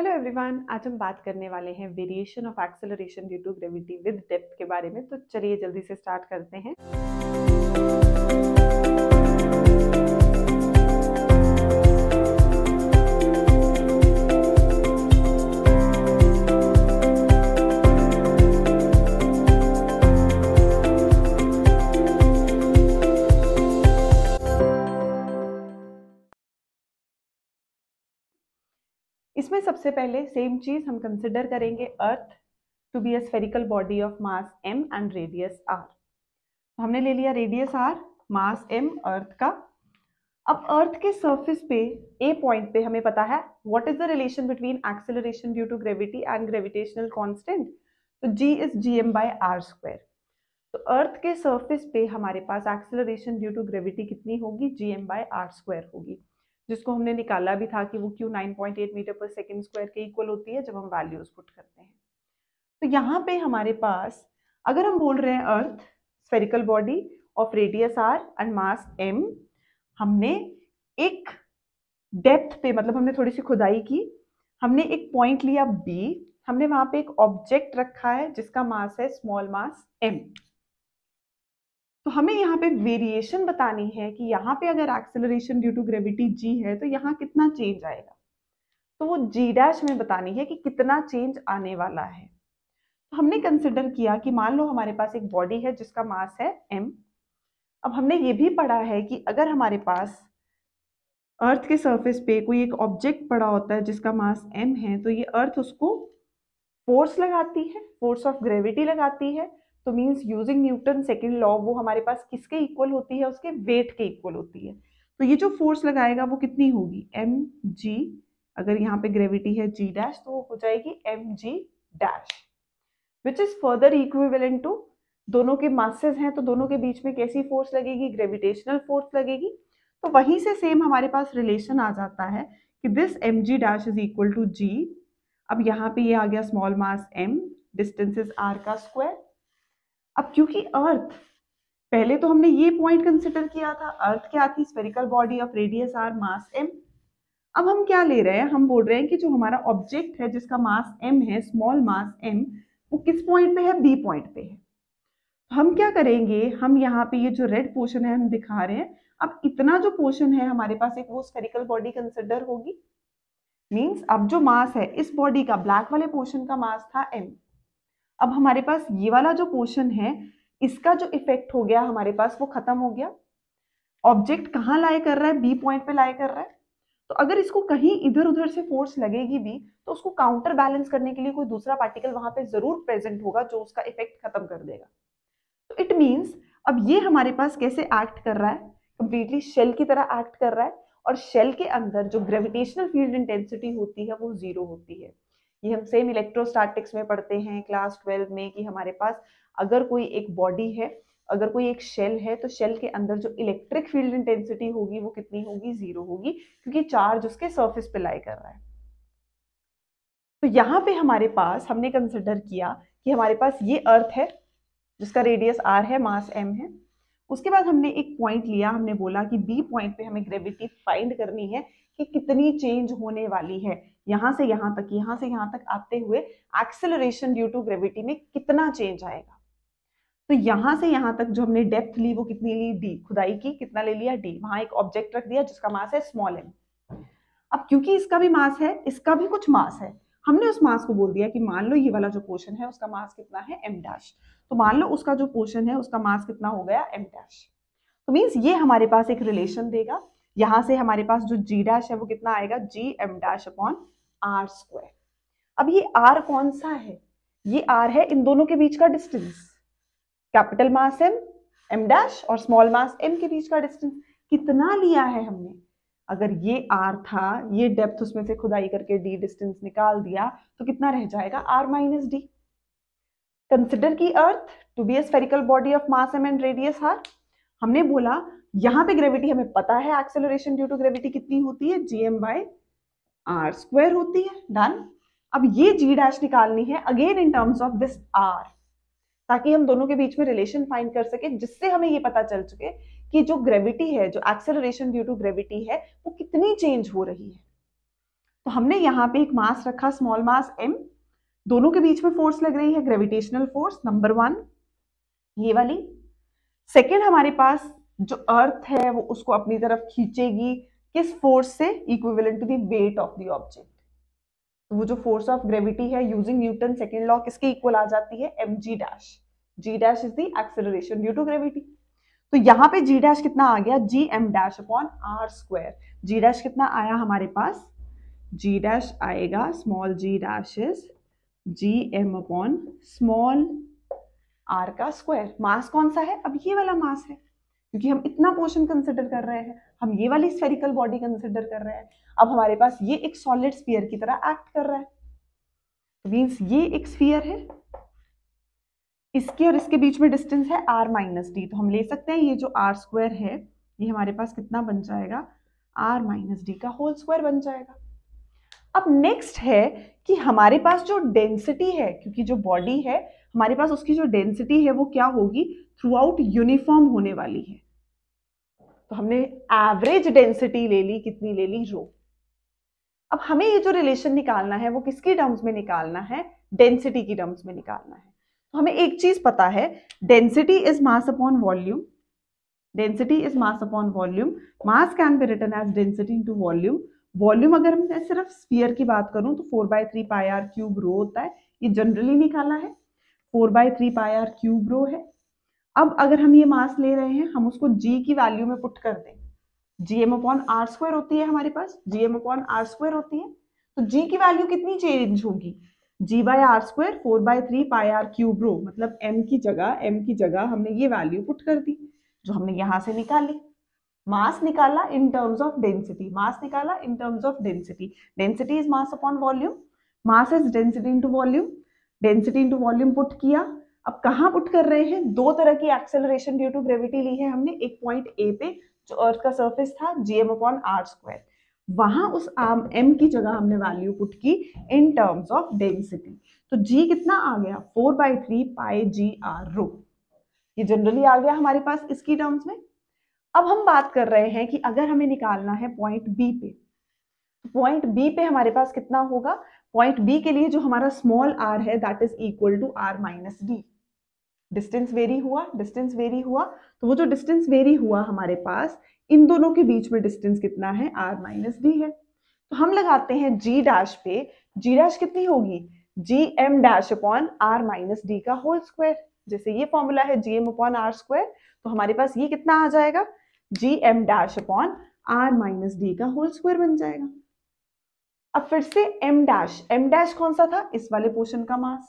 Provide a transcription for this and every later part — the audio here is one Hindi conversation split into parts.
हेलो एवरीवन आज हम बात करने वाले हैं variation of acceleration due to gravity with depth के बारे में तो चलिए जल्दी से स्टार्ट करते हैं इसमें सबसे पहले सेम चीज हम कंसिडर करेंगे earth to be a spherical body of mass M and radius R हमने ले लिया radius R mass M earth का अब अर्थ के सरफेस पे ए पॉइंट पे हमें पता है what is the relation between acceleration due to gravity and gravitational constant तो G is G M by R square तो अर्थ के सरफेस पे हमारे पास एक्सेलरेशन ड्यू टू ग्रेविटी कितनी होगी G M by R square होगी जिसको हमने निकाला भी था कि वो क्यू nine point eight meter per second square के इक्वल होती है जब हम वैल्यूज पुट करते हैं तो यहाँ पे हमारे पास अगर हम बोल रहे हैं earth spherical body of radius R and mass M हमने एक डेप्थ पे मतलब हमने थोड़ी सी खुदाई की हमने एक पॉइंट लिया बी हमने वहाँ पे एक ऑब्जेक्ट रखा है जिसका मास है स्मॉल मास एम तो हमें यहाँ पे वेरिएशन बतानी है कि यहाँ पे अगर acceleration due to gravity G है तो यहाँ कितना चेंज आएगा तो वो जी डैश में बतानी है कि कितना चेंज आने वाला है तो हमने कंसिडर किया कि मान लो हमारे पास एक बॉडी है जिसका मास है एम अब हमने ये भी पढ़ा है कि अगर हमारे पास अर्थ के सरफेस पे कोई एक ऑब्जेक्ट पड़ा होता है जिसका मास एम है तो ये अर्थ उसको फोर्स लगाती है फोर्स ऑफ ग्रेविटी लगाती है तो means using Newton second law वो हमारे पास किसके इक्वल होती है उसके वेट के इक्वल होती है तो ये जो फोर्स लगाएगा वो कितनी होगी एम जी अगर यहाँ पे ग्रेविटी है जी डैश तो वो हो जाएगी M G dash which is further equivalent to दोनों के मासेज हैं तो दोनों के बीच में कैसी फोर्स लगेगी ग्रेविटेशनल फोर्स लगेगी तो वहीं से सेम हमारे पास रिलेशन आ जाता है कि this M G dash is equal to G अब यहाँ पे ये यह आ गया small mass M distances R का स्क्वायर अब क्योंकि अर्थ पहले तो हमने ये पॉइंट कंसिडर किया था अर्थ क्या थी spherical body of radius R mass M अब हम क्या ले रहे हैं हम बोल रहे हैं कि जो हमारा ऑब्जेक्ट है जिसका मास एम है स्मॉल मास एम वो किस पॉइंट पे है बी पॉइंट पे है तो हम क्या करेंगे हम यहाँ पे ये जो रेड पोर्शन है हम दिखा रहे हैं अब इतना जो पोर्शन है हमारे पास एक वो स्पेरिकल बॉडी कंसिडर होगी मीन्स अब जो मास है इस बॉडी का ब्लैक वाले पोर्शन का मास था एम अब हमारे पास ये वाला जो पोर्शन है इसका जो इफेक्ट हो गया हमारे पास वो खत्म हो गया ऑब्जेक्ट कहाँ लाए कर रहा है बी पॉइंट पे लाए कर रहा है तो अगर इसको कहीं इधर उधर से फोर्स लगेगी भी तो उसको काउंटर बैलेंस करने के लिए कोई दूसरा पार्टिकल वहां पे जरूर प्रेजेंट होगा जो उसका इफेक्ट खत्म कर देगा तो इट मीन्स अब ये हमारे पास कैसे एक्ट कर रहा है कंप्लीटली शेल की तरह एक्ट कर रहा है और शेल के अंदर जो ग्रेविटेशनल फील्ड इंटेंसिटी होती है वो जीरो होती है ये हम सेम इलेक्ट्रोस्टैटिक्स में पढ़ते हैं क्लास ट्वेल्व में कि हमारे पास अगर कोई एक बॉडी है अगर कोई एक शेल है तो शेल के अंदर जो इलेक्ट्रिक फील्ड इंटेंसिटी होगी वो कितनी होगी जीरो होगी क्योंकि चार्ज उसके सर्फिस पे लाई कर रहा है तो यहाँ पे हमारे पास हमने कंसिडर किया कि हमारे पास ये अर्थ है जिसका रेडियस आर है मास एम है उसके बाद हमने एक पॉइंट लिया हमने बोला कि बी पॉइंट पे हमें ग्रेविटी फाइंड करनी है कि कितनी चेंज होने वाली है यहां से यहां तक यहां से यहां तक आते हुए एक्सेलरेशन ड्यू टू ग्रेविटी में कितना चेंज आएगा तो यहां से यहां तक जो हमने डेप्थ ली वो कितनी ली डी खुदाई की कितना ले लिया डी वहां एक ऑब्जेक्ट रख दिया जिसका मास है स्मॉल एम अब क्योंकि इसका भी मास है इसका भी कुछ मास है हमने उस मास को बोल दिया कि मान लो ये वाला जो पोर्शन है उसका मास कितना है एम डैश तो मान लो उसका जो पोर्शन है उसका मास कितना हो गया एम डैश तो मीन्स ये हमारे पास एक रिलेशन देगा यहां से हमारे पास जो जी डैश है वो कितना आएगा G M dash upon R square अब ये आर कौन सा है ये आर है इन दोनों के बीच का distance capital mass M M dash और स्मॉल मास एम के बीच का डिस्टेंस कितना लिया है हमने अगर ये आर था ये डेप्थ उसमें से खुदाई करके डी डिस्टेंस निकाल दिया तो कितना रह जाएगा आर माइनस डी कंसिडर की earth to be a spherical body of mass M and radius R हमने बोला यहां पे ग्रेविटी हमें पता है एक्सेलरेशन ड्यू टू ग्रेविटी कितनी होती है G M by R square होती है डन अब ये जी डैश निकालनी है again in terms of this R ताकि हम दोनों के बीच में रिलेशन फाइंड कर सके जिससे हमें ये पता चल चुके कि जो ग्रेविटी है जो एक्सेलरेशन ड्यू टू ग्रेविटी है वो कितनी चेंज हो रही है तो हमने यहाँ पे एक मास रखा स्मॉल मास एम दोनों के बीच में फोर्स लग रही है ग्रेविटेशनल फोर्स नंबर वन ये वाली सेकेंड हमारे पास जो अर्थ है वो उसको अपनी तरफ खींचेगी किस फोर्स से equivalent to the weight of the object वो जो फोर्स ऑफ ग्रेविटी है यूजिंग न्यूटन सेकेंड लॉ किसके इक्वल आ जाती है M G dash G dash is देशन ड्यू टू ग्रेविटी तो यहाँ पे जी डैश कितना आ गया G M dash upon R square G dash कितना आया हमारे पास जी डैश आएगा small G dash is G M upon small R का स्क्वायर मास कौन सा है अब ये वाला मास है क्योंकि हम इतना पोर्शन कंसिडर कर रहे हैं हम ये वाली स्फेरिकल बॉडी कंसिडर कर रहे हैं अब हमारे पास ये एक सॉलिड स्पीयर की तरह एक्ट कर रहा है मीन्स तो ये एक स्पीयर है इसके और इसके बीच में डिस्टेंस है आर माइनस डी तो हम ले सकते हैं ये जो आर स्क्वायर है ये हमारे पास कितना बन जाएगा आर माइनस डी का होल स्क्वायर बन जाएगा अब नेक्स्ट है कि हमारे पास जो डेंसिटी है क्योंकि जो बॉडी है हमारे पास उसकी जो डेंसिटी है वो क्या होगी थ्रू आउट यूनिफॉर्म होने वाली है तो हमने एवरेज डेंसिटी ले ली कितनी ले ली रो अब हमें ये जो रिलेशन निकालना है वो किसकी टर्म्स में निकालना है डेंसिटी की टर्म्स में निकालना है तो हमें एक चीज पता है density is mass upon volume density is mass upon volume mass can be written as density to volume volume अगर मैं सिर्फ स्पीयर की बात करूं तो four by three pi R cube rho होता है ये जनरली निकाला है four by three pi R cube rho है अब अगर हम ये मास ले रहे हैं हम उसको जी की वैल्यू में पुट कर दें G M upon R square होती है हमारे पास G M upon R square होती है तो जी की वैल्यू कितनी चेंज होगी G by R square four by three pi R cube rho मतलब एम की जगह एम की जगह हमने ये वैल्यू पुट कर दी जो हमने यहां से निकाली मास निकाला in terms of density mass निकाला in terms of density density is mass upon volume mass is density into volume density into volume put किया अब कहाँ पुट कर रहे हैं दो तरह की एक्सेलरेशन ड्यू टू ग्रेविटी ली है हमने एक पॉइंट ए पे जो अर्थ का सर्फेस था जीएम अपॉन आर स्क्वायर वहां उस आम एम की जगह हमने वैल्यू पुट की इन टर्म्स ऑफ डेंसिटी तो जी कितना आ गया four by three pi G R rho ये जनरली आ गया हमारे पास इसकी टर्म्स में अब हम बात कर रहे हैं कि अगर हमें निकालना है पॉइंट बी पे पॉइंट तो बी पे हमारे पास कितना होगा पॉइंट बी के लिए जो हमारा स्मॉल आर है that is equal to R minus D distance vary हुआ डिस्टेंस वेरी हुआ तो वो जो डिस्टेंस वेरी हुआ हमारे पास इन दोनों के बीच में डिस्टेंस कितना है आर माइनस डी है तो हम लगाते हैं जी डैश पे जी डैश कितनी होगी G M dash upon R minus D का होल स्क्वायर जैसे ये फॉर्मूला है G M upon R square तो हमारे पास ये कितना आ जाएगा G M dash upon R minus D का होल स्क्वायर बन जाएगा अब फिर से एम डैश एम डैश कौन सा था इस वाले पोर्शन का मास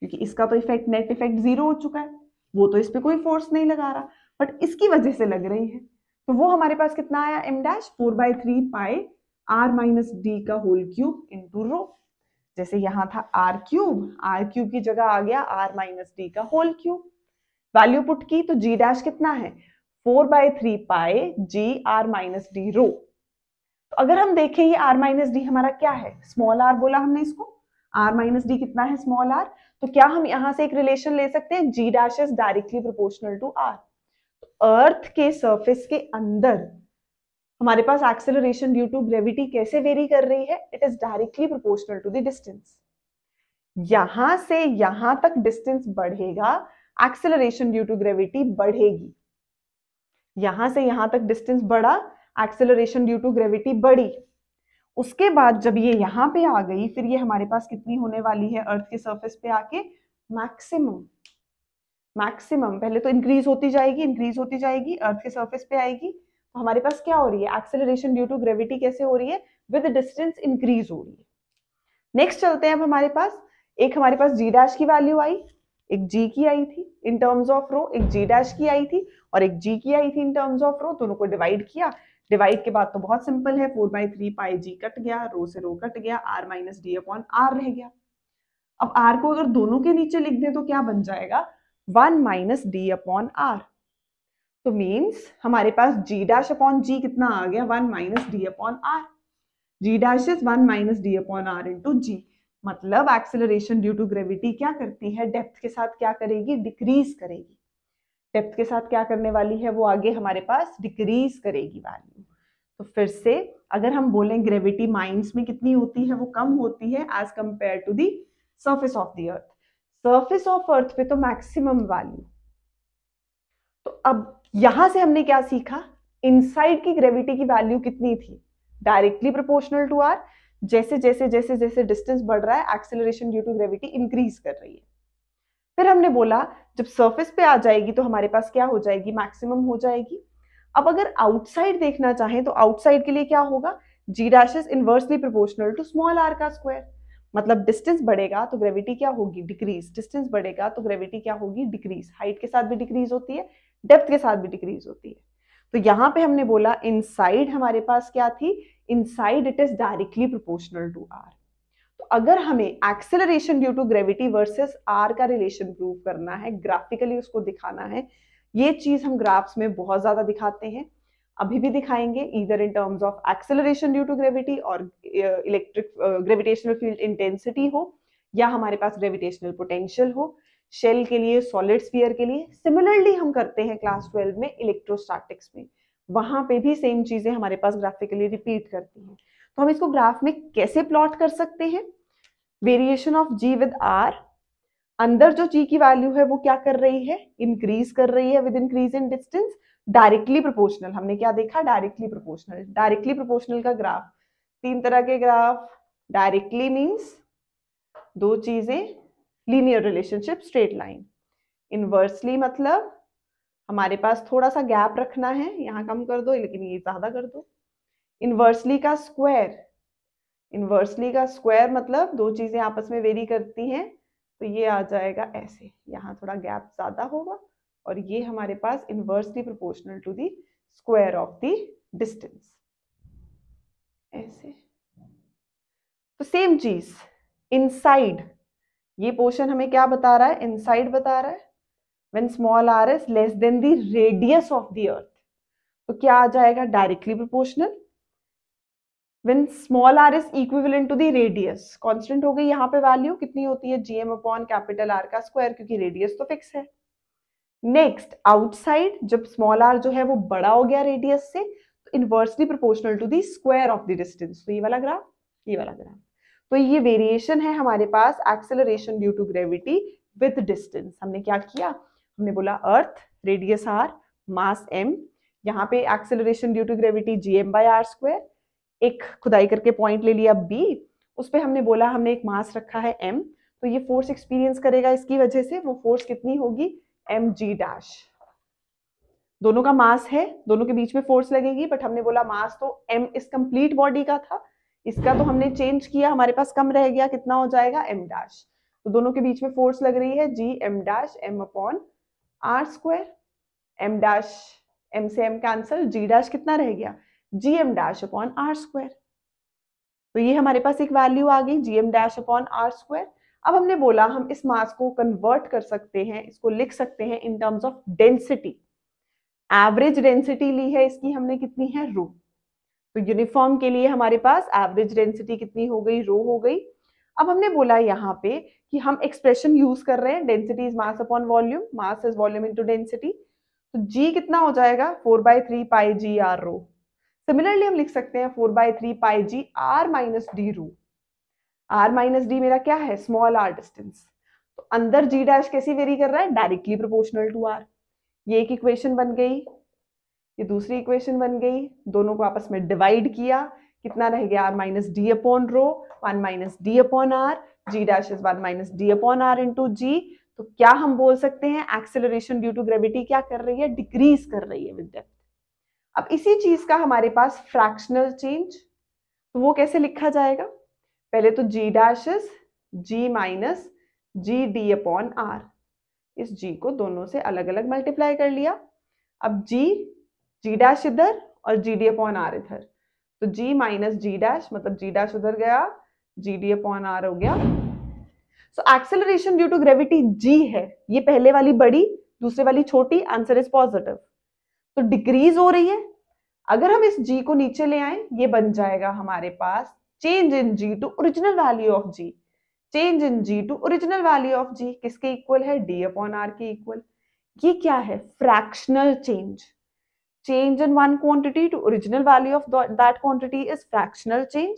क्योंकि इसका तो इफेक्ट नेट इफेक्ट जीरो हो चुका है वो तो इस पर कोई फोर्स नहीं लगा रहा बट इसकी वजह से लग रही है तो वो हमारे पास कितना आया M dash four by three pi R minus D का होल क्यूब टू रो जैसे यहां था आर क्यूब आर क्यूब की जगह आ गया आर माइनस डी का होल क्यूब वैल्यू पुट की तो जी डैश कितना है four by three pi G R minus D rho तो अगर हम देखें ये आर माइनस डी हमारा क्या है स्मॉल आर बोला हमने इसको आर माइनस डी कितना है स्मॉल आर तो क्या हम यहां से एक रिलेशन ले सकते हैं G dash is directly proportional to R तो अर्थ के सरफेस के अंदर हमारे पास एक्सेलरेशन ड्यू टू ग्रेविटी कैसे वेरी कर रही है it is directly proportional to the distance यहां से यहां तक डिस्टेंस बढ़ेगा एक्सेलरेशन ड्यू टू ग्रेविटी बढ़ेगी यहां से यहां तक डिस्टेंस बढ़ा एक्सेलरेशन ड्यू टू ग्रेविटी बढ़ी उसके बाद जब ये यहां पे आ गई फिर ये हमारे पास कितनी होने वाली है अर्थ के सरफेस पे आके मैक्सिमम मैक्सिमम पहले तो इंक्रीज होती जाएगी इंक्रीज होती जाएगी अर्थ के सर्फेस पे आएगी तो हमारे पास क्या हो रही है एक्सेलरेशन ड्यू टू ग्रेविटी कैसे हो रही है विद डिस्टेंस इंक्रीज हो रही है नेक्स्ट चलते हैं अब हमारे पास एक हमारे पास जी डैश की वैल्यू आई एक जी की आई थी इन टर्म्स ऑफ रो एक जी डैश की आई थी और एक जी की आई थी इन टर्म्स ऑफ रो दोनों को डिवाइड किया डिवाइड के बाद तो बहुत सिंपल है four by three pi G cut गया रो से रो कट गया R minus D upon R रह गया अब आर को अगर दोनों के नीचे लिख दें तो क्या बन जाएगा one minus D upon R तो मीन्स हमारे पास जी डैश अपॉन जी कितना आ गया one minus D upon R G dash is one minus D upon R into G मतलब एक्सेलरेशन ड्यू टू ग्रेविटी क्या करती है डेप्थ के साथ क्या करेगी डिक्रीज करेगी डेप्थ के साथ क्या करने वाली है वो आगे हमारे पास डिक्रीज करेगी वैल्यू तो फिर से अगर हम बोलें ग्रेविटी माइंस में कितनी होती है वो कम होती है as compared to the surface of the earth surface of earth पे तो मैक्सिमम वैल्यू तो अब यहां से हमने क्या सीखा इनसाइड की ग्रेविटी की वैल्यू कितनी थी डायरेक्टली प्रोपोर्शनल टू आर जैसे जैसे जैसे जैसे डिस्टेंस बढ़ रहा है acceleration due to gravity increase कर रही है फिर हमने बोला जब सरफेस पे आ जाएगी तो हमारे पास क्या हो जाएगी मैक्सिमम हो जाएगी अब अगर आउटसाइड देखना चाहें तो आउटसाइड के लिए क्या होगा G dash inversely proportional to small R का स्क्वायर मतलब डिस्टेंस बढ़ेगा तो ग्रेविटी क्या होगी डिक्रीज डिस्टेंस बढ़ेगा तो ग्रेविटी क्या होगी डिक्रीज हाइट के साथ भी डिक्रीज होती है डेप्थ के साथ भी डिक्रीज होती है तो यहाँ पे हमने बोला इनसाइड हमारे पास क्या थी inside it is directly proportional to R तो अगर हमें acceleration due to gravity versus R का रिलेशन प्रूव करना है ग्राफिकली उसको दिखाना है ये चीज हम ग्राफ्स में बहुत ज्यादा दिखाते हैं अभी भी दिखाएंगे इधर in terms of acceleration due to gravity और इलेक्ट्रिक ग्रेविटेशनल फील्ड इंटेंसिटी हो या हमारे पास ग्रेविटेशनल पोटेंशियल हो शेल के लिए सॉलिड स्पीयर के लिए सिमिलरली हम करते हैं क्लास ट्वेल्व में इलेक्ट्रोस्टैटिक्स में वहां पे भी सेम चीजें हमारे पास ग्राफिकली रिपीट करती हैं तो हम इसको ग्राफ में कैसे प्लॉट कर सकते हैं variation of G with R अंदर जो जी की वैल्यू है वो क्या कर रही है इंक्रीज कर रही है with increase in distance directly proportional हमने क्या देखा डायरेक्टली प्रोपोर्शनल डायरेक्टली प्रोपोर्शनल का ग्राफ तीन तरह के ग्राफ डायरेक्टली मीन्स दो चीजें linear relationship straight line inversely मतलब हमारे पास थोड़ा सा गैप रखना है यहाँ कम कर दो लेकिन ये ज़्यादा कर दो इनवर्सली का स्क्वायर इनवर्सली का स्क्वायर मतलब दो चीज़ें आपस में वेरी करती हैं तो ये आ जाएगा ऐसे यहाँ थोड़ा गैप ज़्यादा होगा और ये हमारे पास inversely proportional to the square of the distance ऐसे तो सेम चीज इनसाइड ये पोर्शन हमें क्या बता रहा है इनसाइड बता रहा है when small R is less than the radius of the earth तो क्या आ जाएगा directly proportional when small R is equivalent to the radius constant हो गई यहां पे वैल्यू कितनी होती है जीएम अपॉन कैपिटल आर का स्क्वायर क्योंकि रेडियस तो फिक्स है नेक्स्ट आउटसाइड जब स्मॉल आर जो है वो बड़ा हो गया रेडियस से तो inversely proportional to the square of the distance तो ये वाला ग्राफ ये वाला ग्राफ तो ये वेरिएशन है हमारे पास acceleration due to gravity with distance हमने क्या किया हमने बोला earth radius R mass M यहाँ पे acceleration due to gravity G M by R square एक खुदाई करके पॉइंट ले लिया बी उस पर हमने बोला हमने एक मास रखा है एम तो ये फोर्स एक्सपीरियंस करेगा इसकी वजह से वो फोर्स कितनी होगी एम जी डैश दोनों का मास है दोनों के बीच में फोर्स लगेगी बट हमने बोला मास तो एम इस कंप्लीट बॉडी का था इसका तो हमने चेंज किया हमारे पास कम रह गया कितना हो जाएगा एम डैश तो दोनों के बीच में फोर्स लग रही है G M dash M upon R square M dash M से एम कैंसल जी डैश कितना रह गया G M dash upon R square तो ये हमारे पास एक वैल्यू आ गई G M dash upon R square अब हमने बोला हम इस मास को कन्वर्ट कर सकते हैं इसको लिख सकते हैं in terms of density average density ली है इसकी हमने कितनी है रूट तो यूनिफॉर्म के लिए हमारे पास एवरेज डेंसिटी कितनी हो गई रो हो गई अब हमने बोला यहाँ पे कि हम एक्सप्रेशन यूज कर रहे हैं density is mass upon volume mass is volume into density तो जी कितना हो जाएगा four by three pi G R rho similarly हम लिख सकते हैं four by three pi G R minus D rho R minus D मेरा क्या है स्मॉल आर डिस्टेंस तो अंदर जी डैश कैसी वेरी कर रहा है डायरेक्टली प्रोपोर्शनल टू आर ये एक इक्वेशन बन गई ये दूसरी इक्वेशन बन गई दोनों को आपस में डिवाइड किया कितना रह गया R minus D upon rho one minus D upon R G dash is one minus D upon R into G तो क्या हम बोल सकते हैं एक्सेलरेशन ड्यू टू ग्रेविटी क्या कर रही है डिक्रीज कर रही है विद डेप्थ अब इसी चीज का हमारे पास फ्रैक्शनल चेंज तो वो कैसे लिखा जाएगा पहले तो G dash is G minus G D upon R इस जी को दोनों से अलग अलग मल्टीप्लाई कर लिया अब जी जी डैश इधर और जी डी अपॉन आर इधर तो जी माइनस जी डैश मतलब जी डैश उधर गया जी डी अपॉन आर हो गया so acceleration due to gravity G है ये पहले वाली बड़ी दूसरे वाली छोटी आंसर इज पॉजिटिव तो डिक्रीज हो रही है अगर हम इस जी को नीचे ले आए ये बन जाएगा हमारे पास change in G to original value of G change in G to original value of G किसके इक्वल है डी अपॉन आर के इक्वल ये क्या है fractional change change in one quantity to original value of that quantity is fractional change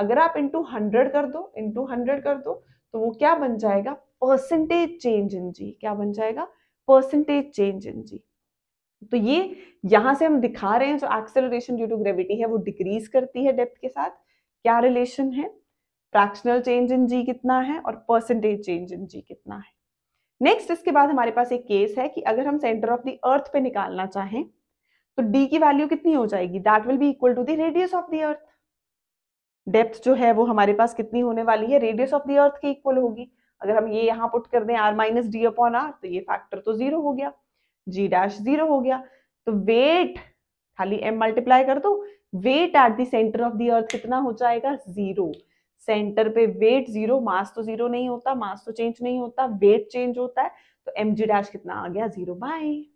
अगर आप इंटू हंड्रेड कर दो इंटू हंड्रेड कर दो तो वो क्या बन जाएगा परसेंटेज चेंज इन जी क्या बन जाएगा परसेंटेज चेंज इन जी तो ये यहां से हम दिखा रहे हैं जो एक्सेलरेशन ड्यू टू ग्रेविटी है वो डिक्रीज करती है डेप्थ के साथ क्या रिलेशन है फ्रैक्शनल चेंज इन जी कितना है और परसेंटेज चेंज इन जी कितना है नेक्स्ट इसके बाद हमारे पास एक केस है कि अगर हम सेंटर ऑफ द अर्थ पे निकालना चाहें तो d की वैल्यू कितनी हो जाएगी that will be equal to the radius of the earth depth जो है वो हमारे पास कितनी होने वाली है रेडियस ऑफ द अर्थ के इक्वल होगी अगर हम ये यहाँ पुट कर दें R minus D upon R तो ये फैक्टर तो जीरो हो गया जी डैश जीरो हो गया तो वेट खाली एम मल्टीप्लाई कर दो weight at the centre of the earth कितना हो जाएगा जीरो सेंटर पे वेट जीरो मास तो जीरो नहीं होता मास तो चेंज नहीं होता वेट चेंज होता है तो एम जी डैश कितना आ गया जीरो बाय